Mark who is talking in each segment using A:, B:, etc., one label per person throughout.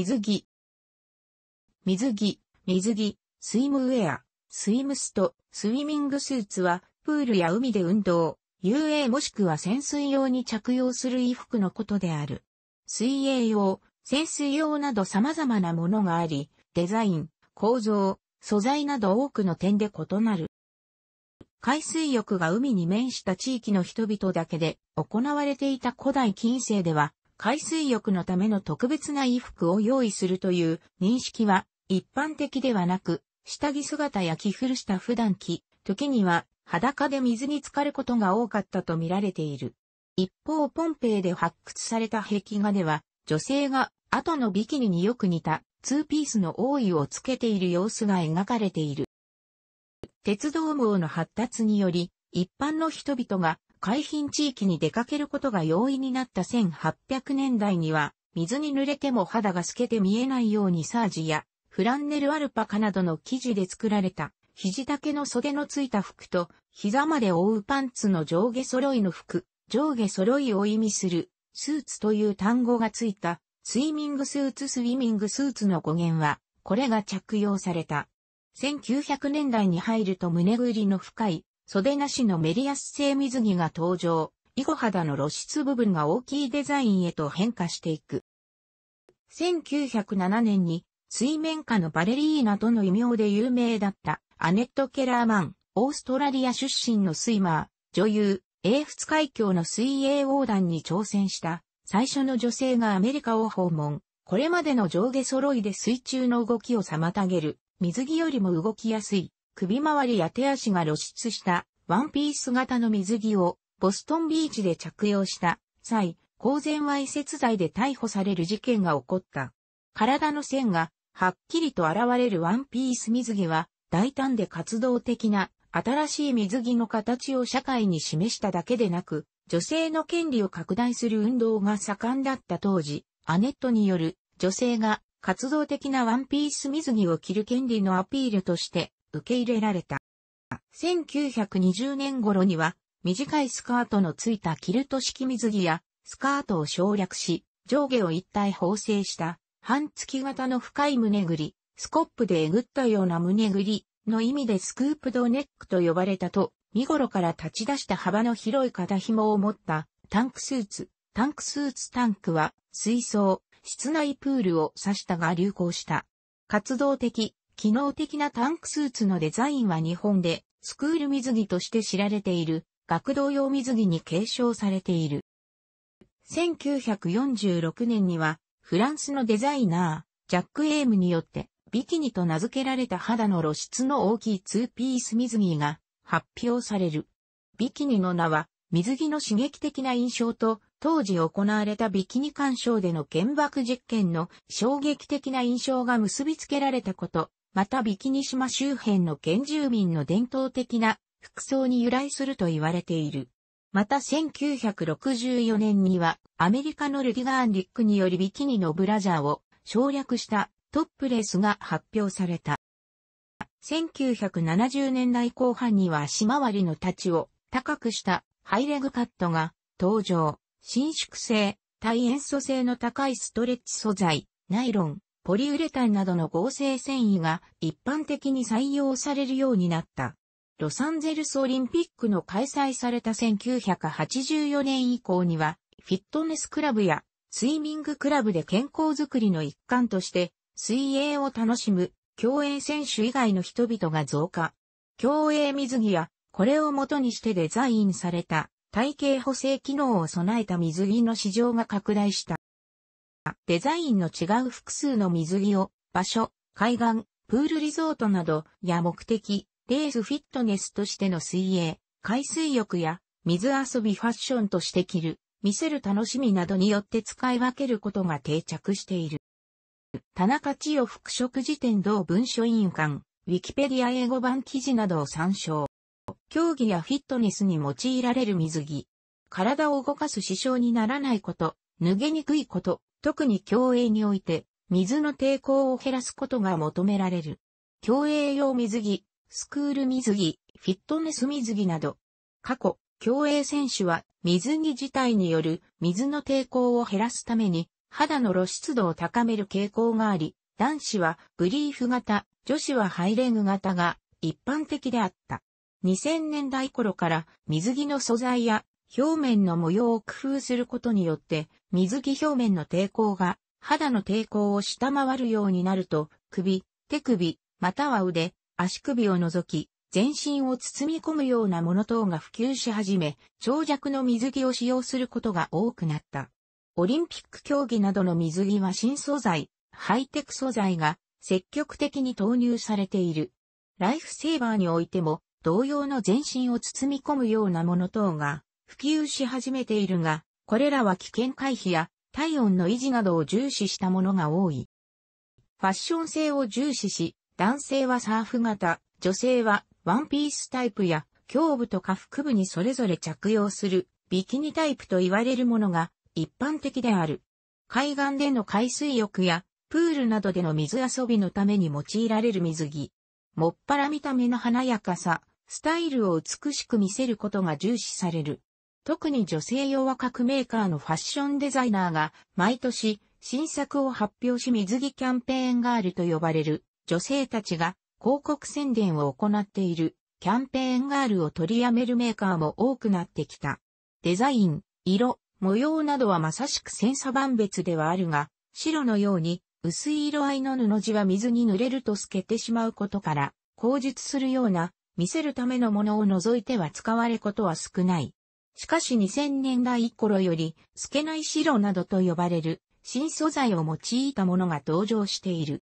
A: 水着。水着、水着、スイムウェア、スイムスト、スイミングスーツは、プールや海で運動、遊泳もしくは潜水用に着用する衣服のことである。水泳用、潜水用など様々なものがあり、デザイン、構造、素材など多くの点で異なる。海水浴が海に面した地域の人々だけで行われていた古代近世では、海水浴のための特別な衣服を用意するという認識は一般的ではなく、下着姿や着古した普段着、時には裸で水に浸かることが多かったと見られている。一方ポンペイで発掘された壁画では、女性が後のビキニによく似たツーピースの覆いをつけている様子が描かれている。鉄道網の発達により、一般の人々が海浜地域に出かけることが容易になった1800年代には、水に濡れても肌が透けて見えないようにサージやフランネルアルパカなどの生地で作られた肘丈の袖のついた服と膝まで覆うパンツの上下揃いの服、上下揃いを意味するスーツという単語がついたスイミングスーツスイミングスーツの語源はこれが着用された。1900年代に入ると胸ぐりの深い袖なしのメリアス製水着が登場、囲碁肌の露出部分が大きいデザインへと変化していく。1907年に水面下のバレリーナとの異名で有名だったアネット・ケラーマン、オーストラリア出身のスイマー、女優、英仏海峡の水泳横断に挑戦した最初の女性がアメリカを訪問。これまでの上下揃いで水中の動きを妨げる水着よりも動きやすい首周りや手足が露出したワンピース型の水着をボストンビーチで着用した際、公然わいせつ罪で逮捕される事件が起こった。体の線がはっきりと現れるワンピース水着は大胆で活動的な新しい水着の形を社会に示しただけでなく、女性の権利を拡大する運動が盛んだった当時、アネットによる女性が活動的なワンピース水着を着る権利のアピールとして受け入れられた。1920年頃には、短いスカートのついたキルト式水着や、スカートを省略し、上下を一体縫製した、半月型の深い胸ぐり、スコップでえぐったような胸ぐりの意味でスクープドネックと呼ばれたと、見頃から立ち出した幅の広い肩紐を持ったタンクスーツ。タンクスーツタンクは水槽、室内プールを指したが流行した。活動的、機能的なタンクスーツのデザインは日本でスクール水着として知られている学童用水着に継承されている。1946年にはフランスのデザイナー、ジャック・エームによってビキニと名付けられた肌の露出の大きいツーピース水着が発表される。ビキニの名は水着の刺激的な印象と当時行われたビキニ干渉での原爆実験の衝撃的な印象が結びつけられたことまたビキニ島周辺の原住民の伝統的な服装に由来すると言われている。また1964年にはアメリカのルディガーン・リックによりビキニのブラジャーを省略したトップレスが発表された。1970年代後半には足回りの太刀を高くしたハイレグカットが登場、伸縮性、耐塩素性の高いストレッチ素材、ナイロン、ポリウレタンなどの合成繊維が一般的に採用されるようになった。ロサンゼルスオリンピックの開催された1984年以降には、フィットネスクラブやスイミングクラブで健康づくりの一環として、水泳を楽しむ競泳選手以外の人々が増加。競泳水着や、これを元にしてデザインされた体型補正機能を備えた水着の市場が拡大した。デザインの違う複数の水着を、場所、海岸、プールリゾートなど、や目的、レースフィットネスとしての水泳、海水浴や、水遊びファッションとして着る、見せる楽しみなどによって使い分けることが定着している。田中千代復職時点同文書委員館、ウィキペディア英語版記事などを参照。競技やフィットネスに用いられる水着。体を動かす支障にならないこと、脱げにくいこと、特に競泳において、水の抵抗を減らすことが求められる。競泳用水着、スクール水着、フィットネス水着など、過去、競泳選手は水着自体による水の抵抗を減らすために肌の露出度を高める傾向があり、男子はブリーフ型、女子はハイレグ型が一般的であった。2000年代頃から水着の素材や表面の模様を工夫することによって、水着表面の抵抗が肌の抵抗を下回るようになると、首、手首、または腕、足首を除き、全身を包み込むようなもの等が普及し始め、長尺の水着を使用することが多くなった。オリンピック競技などの水着は新素材、ハイテク素材が積極的に投入されている。ライフセーバーにおいても、同様の全身を包み込むようなもの等が普及し始めているが、これらは危険回避や体温の維持などを重視したものが多い。ファッション性を重視し、男性はサーフ型、女性はワンピースタイプや胸部と下腹部にそれぞれ着用するビキニタイプと言われるものが一般的である。海岸での海水浴やプールなどでの水遊びのために用いられる水着。もっぱら見た目の華やかさ、スタイルを美しく見せることが重視される。特に女性用は各メーカーのファッションデザイナーが毎年新作を発表し水着キャンペーンガールと呼ばれる女性たちが広告宣伝を行っているキャンペーンガールを取りやめるメーカーも多くなってきた。デザイン、色、模様などはまさしく千差万別ではあるが、白のように薄い色合いの布地は水に濡れると透けてしまうことから、口述するような見せるためのものを除いては使われことは少ない。しかし2000年代頃より、透けない白などと呼ばれる、新素材を用いたものが登場している。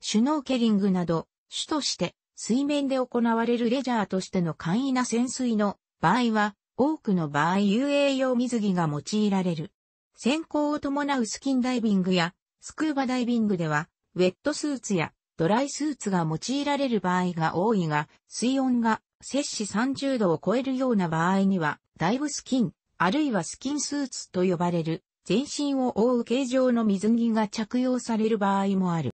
A: シュノーケリングなど、主として水面で行われるレジャーとしての簡易な潜水の場合は、多くの場合遊泳用水着が用いられる。先行を伴うスキンダイビングやスクーバダイビングでは、ウェットスーツやドライスーツが用いられる場合が多いが、水温が摂氏30度を超えるような場合には、ダイブスキン、あるいはスキンスーツと呼ばれる、全身を覆う形状の水着が着用される場合もある。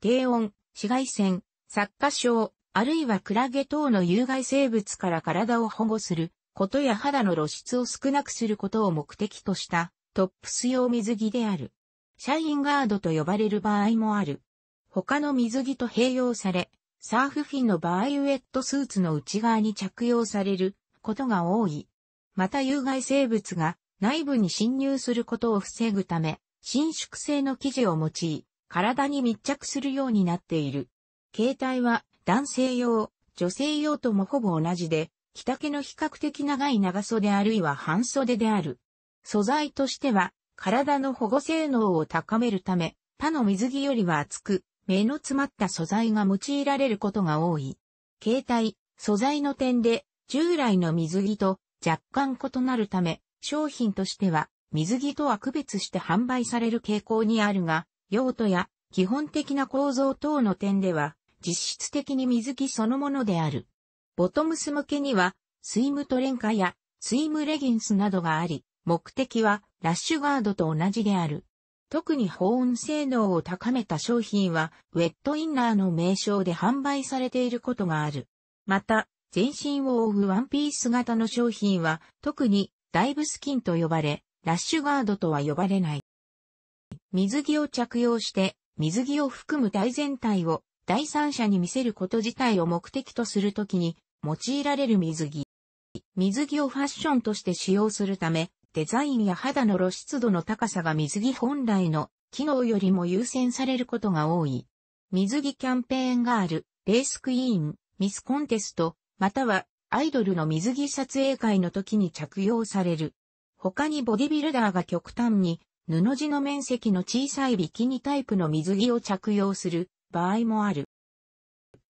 A: 低温、紫外線、殺火症、あるいはクラゲ等の有害生物から体を保護することや肌の露出を少なくすることを目的としたトップス用水着である。シャインガードと呼ばれる場合もある。他の水着と併用され、サーフフィンの場合ウェットスーツの内側に着用されることが多い。また有害生物が内部に侵入することを防ぐため、伸縮性の生地を用い、体に密着するようになっている。形態は男性用、女性用ともほぼ同じで、着丈の比較的長い長袖あるいは半袖である。素材としては、体の保護性能を高めるため、他の水着よりは厚く、目の詰まった素材が用いられることが多い。携帯、素材の点で従来の水着と若干異なるため、商品としては水着とは区別して販売される傾向にあるが、用途や基本的な構造等の点では実質的に水着そのものである。ボトムス向けにはスイムトレンカやスイムレギンスなどがあり、目的はラッシュガードと同じである。特に保温性能を高めた商品は、ウェットインナーの名称で販売されていることがある。また、全身を覆うワンピース型の商品は、特にダイブスキンと呼ばれ、ラッシュガードとは呼ばれない。水着を着用して、水着を含む体全体を第三者に見せること自体を目的とするときに用いられる水着。水着をファッションとして使用するため、デザインや肌の露出度の高さが水着本来の機能よりも優先されることが多い。水着キャンペーンガール、レースクイーン、ミスコンテスト、またはアイドルの水着撮影会の時に着用される。他にボディビルダーが極端に布地の面積の小さいビキニタイプの水着を着用する場合もある。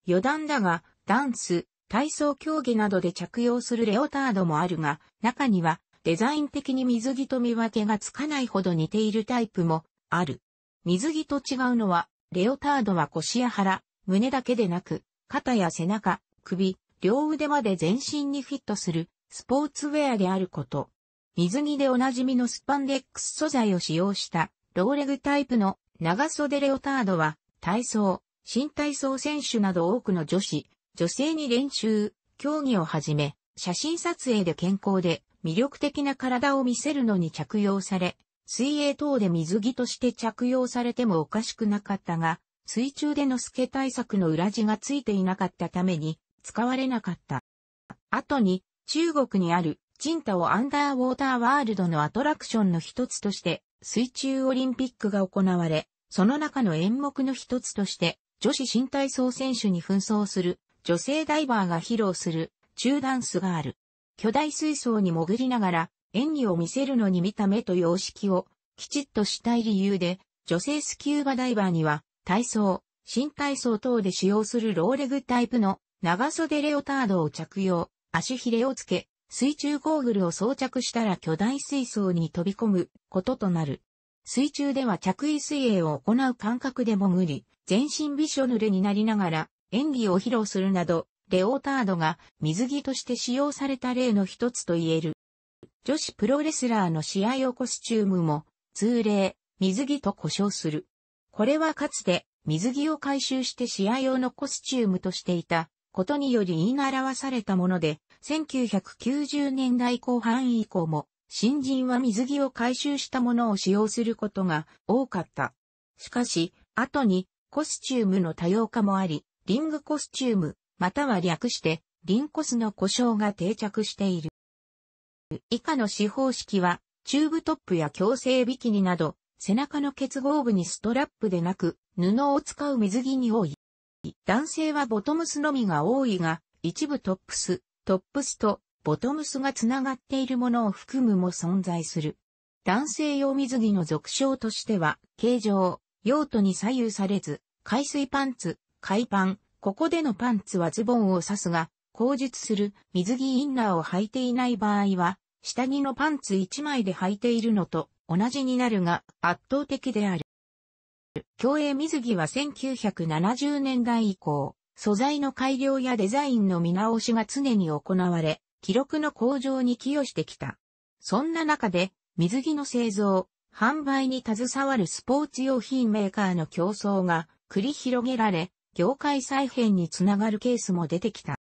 A: 余談だが、ダンス、体操競技などで着用するレオタードもあるが、中にはデザイン的に水着と見分けがつかないほど似ているタイプもある。水着と違うのは、レオタードは腰や腹、胸だけでなく、肩や背中、首、両腕まで全身にフィットするスポーツウェアであること。水着でおなじみのスパンデックス素材を使用したローレグタイプの長袖レオタードは体操、新体操選手など多くの女子、女性に練習、競技をはじめ、写真撮影で健康で魅力的な体を見せるのに着用され、水泳等で水着として着用されてもおかしくなかったが、水中での透け対策の裏地がついていなかったために使われなかった。後に中国にあるチンタオアンダーウォーターワールドのアトラクションの一つとして水中オリンピックが行われ、その中の演目の一つとして女子新体操選手に紛争する女性ダイバーが披露する中ダンスがある。巨大水槽に潜りながら演技を見せるのに見た目と様式をきちっとしたい理由で、女性スキューバダイバーには体操、新体操等で使用するローレグタイプの長袖レオタードを着用、足ひれをつけ、水中ゴーグルを装着したら巨大水槽に飛び込むこととなる。水中では着衣水泳を行う感覚で潜り、全身びしょ濡れになりながら演技を披露するなど、レオタードが水着として使用された例の一つと言える。女子プロレスラーの試合用コスチュームも、通例、水着と呼称する。これはかつて、水着を回収して試合用のコスチュームとしていた、ことにより言い表されたもので、1990年代後半以降も、新人は水着を回収したものを使用することが多かった。しかし、後にコスチュームの多様化もあり、リングコスチューム、または略して、リンコスの故障が定着している。以下の四方式は、チューブトップや強制ビキニなど、背中の結合部にストラップでなく、布を使う水着に多い。男性はボトムスのみが多いが、一部トップス、トップスとボトムスがつながっているものを含むも存在する。男性用水着の俗称としては、形状、用途に左右されず、海水パンツ、海パン、ここでのパンツはズボンを指すが、口述する水着インナーを履いていない場合は、下着のパンツ1枚で履いているのと同じになるが圧倒的である。競泳水着は1970年代以降、素材の改良やデザインの見直しが常に行われ、記録の向上に寄与してきた。そんな中で、水着の製造、販売に携わるスポーツ用品メーカーの競争が繰り広げられ、業界再編につながるケースも出てきた。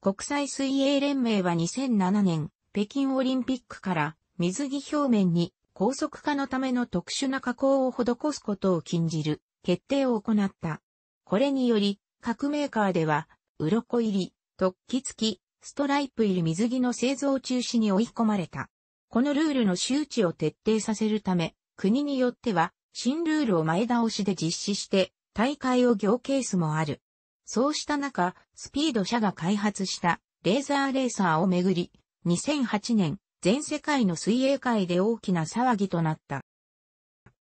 A: 国際水泳連盟は2007年、北京オリンピックから水着表面に高速化のための特殊な加工を施すことを禁じる決定を行った。これにより、各メーカーでは、鱗入り、突起付き、ストライプ入り水着の製造中止に追い込まれた。このルールの周知を徹底させるため、国によっては、新ルールを前倒しで実施して、大会を行ケースもある。そうした中、スピード社が開発したレーザーレーサーをめぐり、2008年、全世界の水泳界で大きな騒ぎとなった。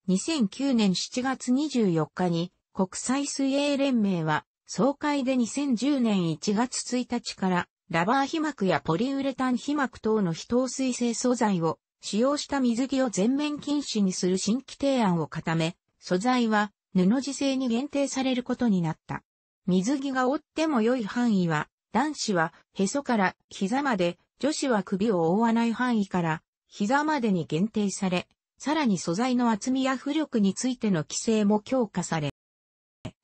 A: 2009年7月24日に国際水泳連盟は総会で2010年1月1日からラバー被膜やポリウレタン被膜等の非糖水性素材を使用した水着を全面禁止にする新規提案を固め、素材は布地製に限定されることになった。水着が折っても良い範囲は、男子はへそから膝まで、女子は首を覆わない範囲から膝までに限定され、さらに素材の厚みや浮力についての規制も強化され、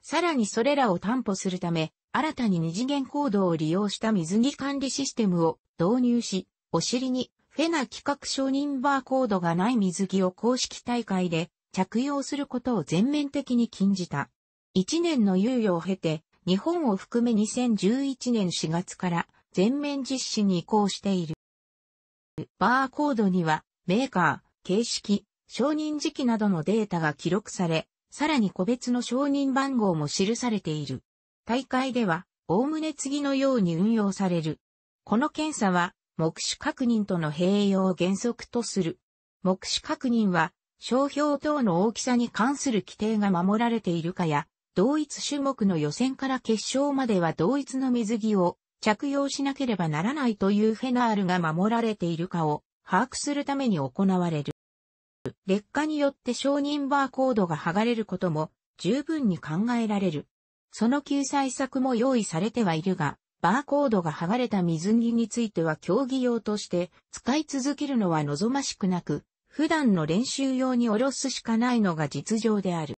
A: さらにそれらを担保するため、新たに二次元コードを利用した水着管理システムを導入し、お尻にフェナ企画承認バーコードがない水着を公式大会で着用することを全面的に禁じた。1年の猶予を経て、日本を含め2011年4月から全面実施に移行している。バーコードにはメーカー、形式、承認時期などのデータが記録され、さらに個別の承認番号も記されている。大会では、おおむね次のように運用される。この検査は、目視確認との併用を原則とする。目視確認は、商標等の大きさに関する規定が守られているかや、同一種目の予選から決勝までは同一の水着を着用しなければならないというフェナールが守られているかを把握するために行われる。劣化によって承認バーコードが剥がれることも十分に考えられる。その救済策も用意されてはいるが、バーコードが剥がれた水着については競技用として使い続けるのは望ましくなく、普段の練習用に下ろすしかないのが実情である。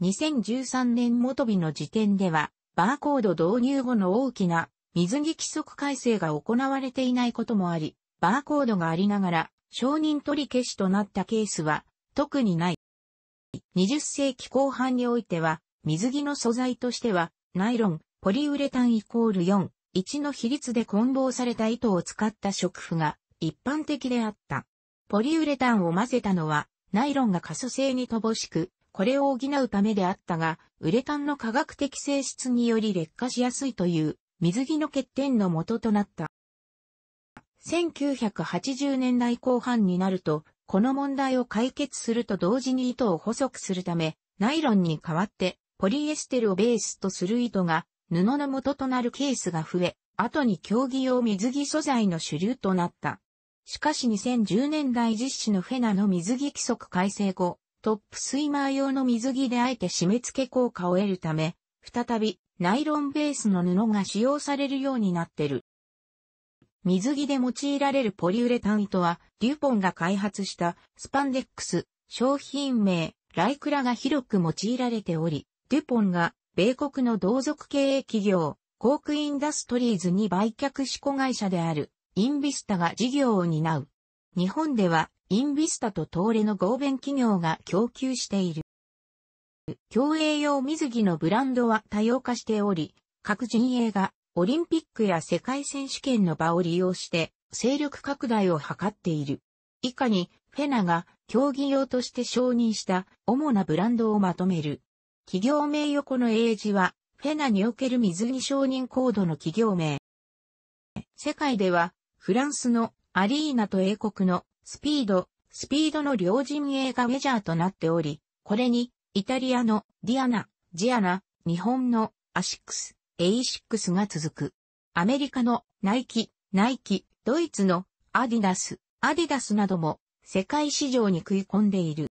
A: 2013年元日の時点では、バーコード導入後の大きな水着規則改正が行われていないこともあり、バーコードがありながら承認取り消しとなったケースは特にない。20世紀後半においては、水着の素材としては、ナイロン、ポリウレタンイコール4、1の比率で混合された糸を使った食譜が一般的であった。ポリウレタンを混ぜたのは、ナイロンが可塑性に乏しく、これを補うためであったが、ウレタンの科学的性質により劣化しやすいという、水着の欠点の元となった。1980年代後半になると、この問題を解決すると同時に糸を細くするため、ナイロンに代わって、ポリエステルをベースとする糸が、布の元となるケースが増え、後に競技用水着素材の主流となった。しかし2010年代実施のフェナの水着規則改正後、トップスイマー用の水着であえて締め付け効果を得るため、再びナイロンベースの布が使用されるようになってる。水着で用いられるポリウレタン糸は、デュポンが開発したスパンデックス、商品名、ライクラが広く用いられており、デュポンが米国の同族経営企業、コークインダストリーズに売却し子会社であるインビスタが事業を担う。日本では、インビスタと東レの合弁企業が供給している。競泳用水着のブランドは多様化しており、各陣営がオリンピックや世界選手権の場を利用して勢力拡大を図っている。以下に、フェナが競技用として承認した主なブランドをまとめる。企業名横の英字は、フェナにおける水着承認コードの企業名。世界では、フランスのアリーナと英国のスピード、スピードの両陣営がメジャーとなっており、これにイタリアのディアナ、ジアナ、日本のアシックス、エイシックスが続く。アメリカのナイキ、ナイキ、ドイツのアディダス、アディダスなども世界市場に食い込んでいる。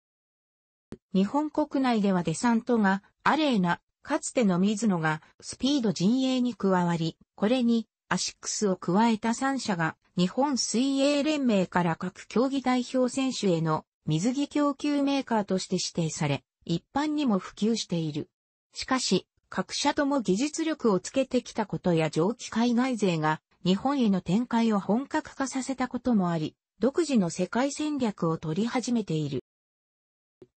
A: 日本国内ではデサントがアレーナ、かつての水野がスピード陣営に加わり、これにアシックスを加えた3社が日本水泳連盟から各競技代表選手への水着供給メーカーとして指定され、一般にも普及している。しかし、各社とも技術力をつけてきたことや蒸気海外勢が日本への展開を本格化させたこともあり、独自の世界戦略を取り始めている。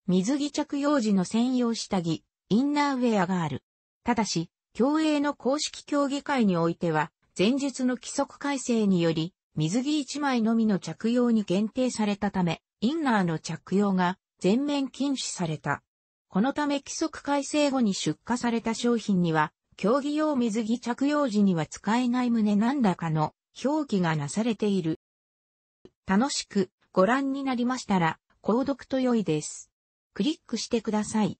A: 水着着用時の専用下着、インナーウェアがある。ただし、競泳の公式競技会においては、前述の規則改正により、水着1枚のみの着用に限定されたため、インナーの着用が全面禁止された。このため規則改正後に出荷された商品には、競技用水着着用時には使えない旨なんだかの表記がなされている。楽しくご覧になりましたら、購読と良いです。クリックしてください。